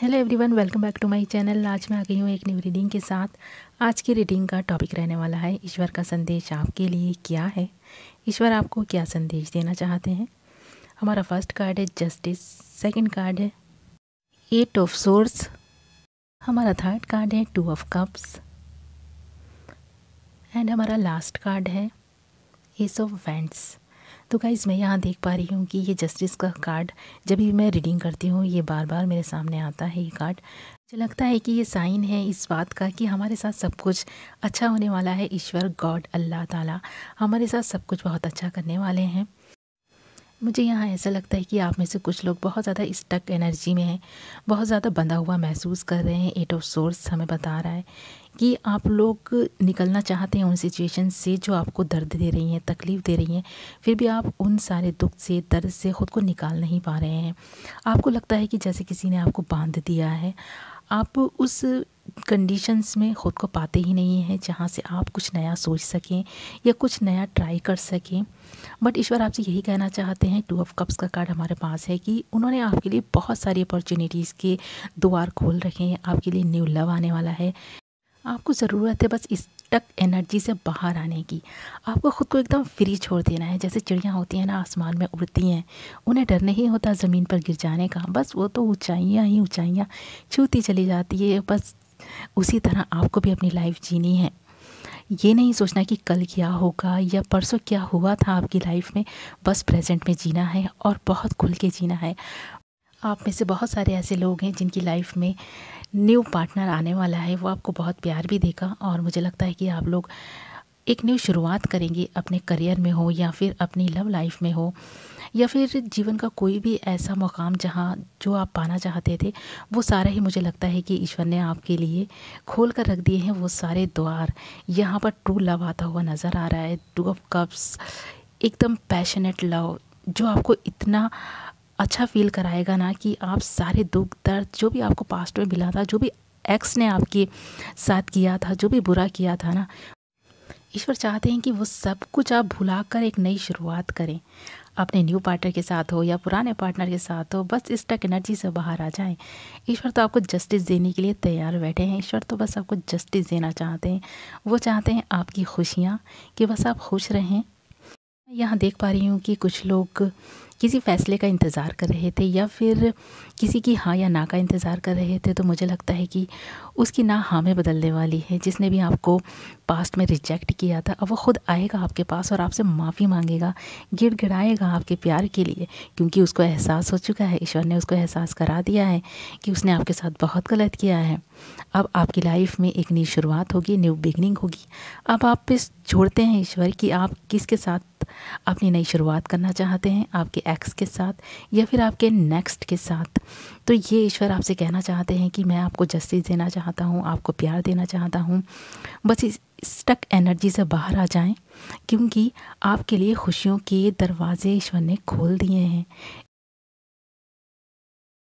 hello everyone welcome back to my channel आज मैं आ गई हूँ एक न्यू रीडिंग के साथ आज की रीडिंग का टॉपिक रहने वाला है ईश्वर का संदेश आपके लिए क्या है ईश्वर आपको क्या संदेश देना चाहते हैं हमारा फर्स्ट कार्ड है जस्टिस सेकंड कार्ड है एट ऑफ सोर्स हमारा थर्ड कार्ड है टू ऑफ कप्स एंड हमारा लास्ट कार्ड है एस ऑफ वेंट्स तो गाइज़ मैं यहाँ देख पा रही हूँ कि ये जस्टिस का कार्ड जब भी मैं रीडिंग करती हूँ ये बार बार मेरे सामने आता है ये कार्ड मुझे लगता है कि ये साइन है इस बात का कि हमारे साथ सब कुछ अच्छा होने वाला है ईश्वर गॉड अल्लाह ताला हमारे साथ सब कुछ बहुत अच्छा करने वाले हैं मुझे यहाँ ऐसा लगता है कि आप में से कुछ लोग बहुत ज़्यादा स्टक एनर्जी में हैं बहुत ज़्यादा बंधा हुआ महसूस कर रहे हैं एट ऑफ सोर्स हमें बता रहा है कि आप लोग निकलना चाहते हैं उन सिचुएशन से जो आपको दर्द दे रही हैं तकलीफ़ दे रही हैं फिर भी आप उन सारे दुख से दर्द से ख़ुद को निकाल नहीं पा रहे हैं आपको लगता है कि जैसे किसी ने आपको बांध दिया है आप उस कंडीशंस में ख़ुद को पाते ही नहीं हैं जहाँ से आप कुछ नया सोच सकें या कुछ नया ट्राई कर सकें बट ईश्वर आपसे यही कहना चाहते हैं टू ऑफ कप्स का कार्ड हमारे पास है कि उन्होंने आपके लिए बहुत सारी अपॉर्चुनिटीज़ के द्वार खोल रखे हैं आपके लिए न्यू लव आने वाला है आपको ज़रूरत है बस इस टक एनर्जी से बाहर आने की आपको ख़ुद को एकदम फ्री छोड़ देना है जैसे चिड़ियाँ होती हैं ना आसमान में उड़ती हैं उन्हें डर नहीं होता ज़मीन पर गिर जाने का बस वो तो ऊँचाइयाँ ही ऊँचाइयाँ छूती चली जाती है बस उसी तरह आपको भी अपनी लाइफ जीनी है ये नहीं सोचना कि कल क्या होगा या परसों क्या हुआ था आपकी लाइफ में बस प्रेजेंट में जीना है और बहुत खुल के जीना है आप में से बहुत सारे ऐसे लोग हैं जिनकी लाइफ में न्यू पार्टनर आने वाला है वो आपको बहुत प्यार भी देगा और मुझे लगता है कि आप लोग एक न्यू शुरुआत करेंगे अपने करियर में हो या फिर अपनी लव लाइफ में हो या फिर जीवन का कोई भी ऐसा मुकाम जहाँ जो आप पाना चाहते थे वो सारा ही मुझे लगता है कि ईश्वर ने आपके लिए खोल कर रख दिए हैं वो सारे द्वार यहाँ पर ट्रू लव आता हुआ नज़र आ रहा है टू ऑफ कप्स एकदम पैशनेट लव जो आपको इतना अच्छा फील कराएगा ना कि आप सारे दुख दर्द जो भी आपको पास्ट में मिला था जो भी एक्स ने आपके साथ किया था जो भी बुरा किया था ना ईश्वर चाहते हैं कि वो सब कुछ आप भुला कर एक नई शुरुआत करें अपने न्यू पार्टनर के साथ हो या पुराने पार्टनर के साथ हो बस इस टक एनर्जी से बाहर आ जाएं ईश्वर तो आपको जस्टिस देने के लिए तैयार बैठे हैं ईश्वर तो बस आपको जस्टिस देना चाहते हैं वो चाहते हैं आपकी खुशियाँ कि बस आप खुश रहें यहाँ देख पा रही हूँ कि कुछ लोग किसी फ़ैसले का इंतज़ार कर रहे थे या फिर किसी की हाँ या ना का इंतज़ार कर रहे थे तो मुझे लगता है कि उसकी ना हाँ में बदलने वाली है जिसने भी आपको पास्ट में रिजेक्ट किया था अब वो ख़ुद आएगा आपके पास और आपसे माफ़ी मांगेगा गिड़गिड़ाएगा आपके प्यार के लिए क्योंकि उसको एहसास हो चुका है ईश्वर ने उसको एहसास करा दिया है कि उसने आपके साथ बहुत गलत किया है अब आपकी लाइफ में एक नई शुरुआत होगी न्यू बिगनिंग होगी अब आप पे छोड़ते हैं ईश्वर कि आप किसके साथ अपनी नई शुरुआत करना चाहते हैं आपके एक्स के साथ या फिर आपके नेक्स्ट के साथ तो ये ईश्वर आपसे कहना चाहते हैं कि मैं आपको जस्टिस देना चाहता हूँ आपको प्यार देना चाहता हूँ बस इस स्टक एनर्जी से बाहर आ जाएं क्योंकि आपके लिए खुशियों के दरवाजे ईश्वर ने खोल दिए हैं